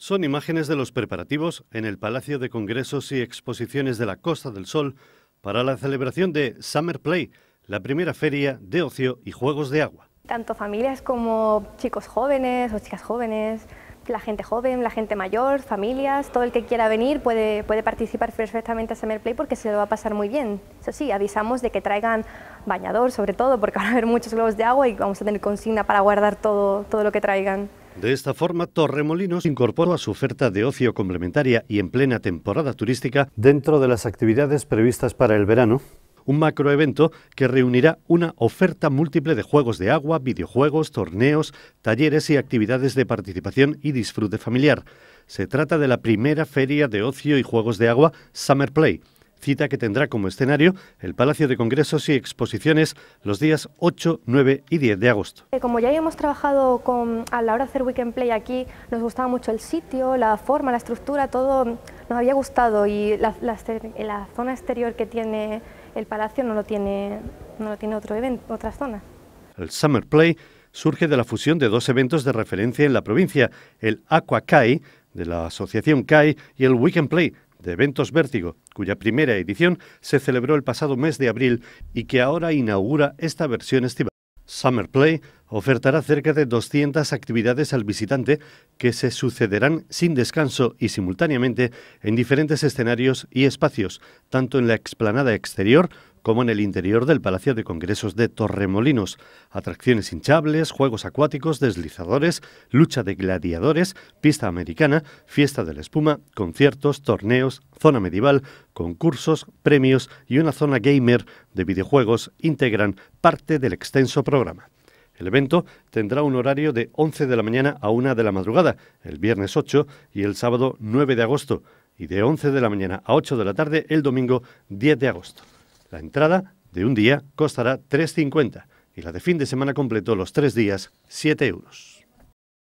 Son imágenes de los preparativos en el Palacio de Congresos y Exposiciones de la Costa del Sol para la celebración de Summer Play, la primera feria de ocio y juegos de agua. Tanto familias como chicos jóvenes o chicas jóvenes, la gente joven, la gente mayor, familias, todo el que quiera venir puede, puede participar perfectamente a Summer Play porque se lo va a pasar muy bien. Eso sí, avisamos de que traigan bañador sobre todo porque van a haber muchos globos de agua y vamos a tener consigna para guardar todo, todo lo que traigan. De esta forma, Torremolinos incorporó a su oferta de ocio complementaria y en plena temporada turística dentro de las actividades previstas para el verano. Un macroevento que reunirá una oferta múltiple de juegos de agua, videojuegos, torneos, talleres y actividades de participación y disfrute familiar. Se trata de la primera feria de ocio y juegos de agua Summer Play, cita que tendrá como escenario el Palacio de Congresos y Exposiciones los días 8, 9 y 10 de agosto. Eh, como ya hemos trabajado con, a la hora de hacer Weekend Play aquí, nos gustaba mucho el sitio, la forma, la estructura, todo nos había gustado y la, este, zona exterior que tiene el palacio no lo tiene, no lo tiene otro evento, otra zona. El Summer Play surge de la fusión de dos eventos de referencia en la provincia, el Aqua Kai, de la asociación Kai... y el Weekend Play de Eventos Vértigo, cuya primera edición se celebró el pasado mes de abril y que ahora inaugura esta versión estival. Summer Play ofertará cerca de 200 actividades al visitante que se sucederán sin descanso y simultáneamente en diferentes escenarios y espacios, tanto en la explanada exterior como en el interior del Palacio de Congresos de Torremolinos. Atracciones hinchables, juegos acuáticos, deslizadores, lucha de gladiadores, pista americana, fiesta de la espuma, conciertos, torneos, zona medieval, concursos, premios y una zona gamer de videojuegos integran parte del extenso programa. El evento tendrá un horario de 11 de la mañana a 1 de la madrugada, el viernes 8 y el sábado 9 de agosto, y de 11 de la mañana a 8 de la tarde el domingo 10 de agosto. La entrada de un día costará 3,50 y la de fin de semana completo los tres días 7 euros.